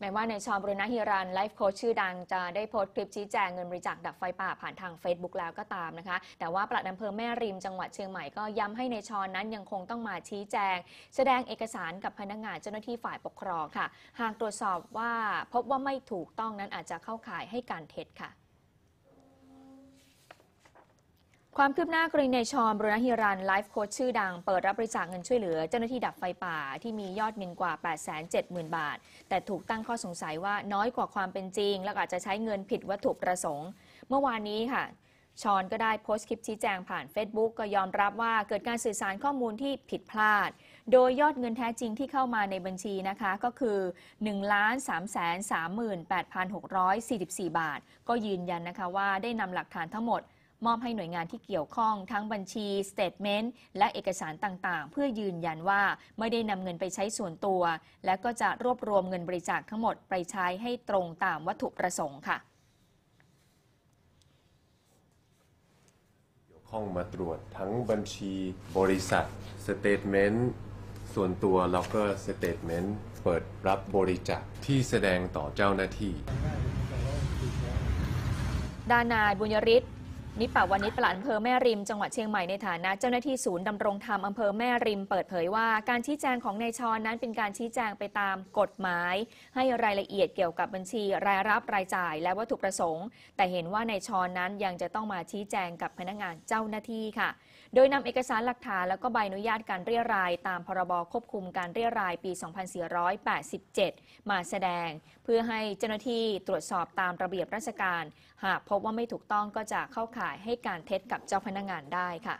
แม้ว่าในชอบรุณฮิรันไลฟ์โค้ชชื่อดังจะได้โพสต์คลิปชี้แจงเงินบริจาคดับไฟป่าผ่านทาง Facebook แล้วก็ตามนะคะ แต่ว่าปลัดอำเภอแม่ริมจังหวัดเชียงใหม่ก็ย้ำให้ในชอนนั้นยังคงต้องมาชี้แจงแสดงเอกสารกับพนักงานเจ้าหน้าที่ฝ่ายปกครองค่ะ หากตรวจสอบว่าพบว่าไม่ถูกต้องนั้นอาจจะเข้าข่ายให้การเท็จค่ะความคืบหน้ากรณีายชอมบรุณฮิรันไลฟ์โค้ชชื่อดัง เปิดรับบริจาคเงินช่วยเหลือ เจ้าหน้าที่ดับไฟป่า ที่มียอดเงินกว่า 870,000 บาท แต่ถูกตั้งข้อสงสัยว่าน้อยกว่าความเป็นจริง และอาจจะใช้เงินผิดวัตถุประสงค์ เมื่อวานนี้ค่ะชอนก็ได้โพสต์คลิปชี้แจงผ่าน Facebook ก็ยอมรับว่าเกิดการสื่อสารข้อมูลที่ผิดพลาด โดยยอดเงินแท้จริงที่เข้ามาในบัญชีนะคะก็คือ 1 3 3 8 6 4 4 บาท ก็ยืนยันนะคะว่าได้นำหลักฐานทั้งหมดมอบให้หน่วยงานที่เกี่ยวข้องทั้งบัญชี สเตทเมนต์ และเอกสารต่างๆ เพื่อยืนยันว่าไม่ได้นำเงินไปใช้ส่วนตัว และก็จะรวบรวมเงินบริจาคทั้งหมดไปใช้ให้ตรงตามวัตถุประสงค์ค่ะ เกี่ยวข้องมาตรวจทั้งบัญชีบริษัทสเตทเมนต์ส่วนตัวแล้วก็สเตทเมนต์เปิดรับบริจาคที่แสดงต่อเจ้าหน้าที่ ดานายบุญยริศนิปปาวานิตปลัดอำเภอแม่ริมจังหวัดเชียงใหม่ในฐานะ เจ้าหน้าที่ศูนย์ดำรงธรรมอำเภอแม่ริม เปิดเผยว่าการชี้แจงของนายชอนนั้น เป็นการชี้แจงไปตามกฎหมาย ให้รายละเอียดเกี่ยวกับบัญชีรายรับรายจ่ายและวัตถุประสงค์ แต่เห็นว่านายชอนนั้นยังจะต้องมาชี้แจงกับพนักงานเจ้าหน้าที่ค่ะ โดยนำเอกสารหลักฐานแล้วก็ใบอนุญาตการเรียรายตามพรบควบคุมการเรียรายปี 2487 มาแสดง เพื่อให้เจ้าหน้าที่ตรวจสอบตามระเบียบราชการหากพบว่าไม่ถูกต้องก็จะเข้าข่าย่ายให้การเท็จกับเจ้าพนักงานได้ค่ะ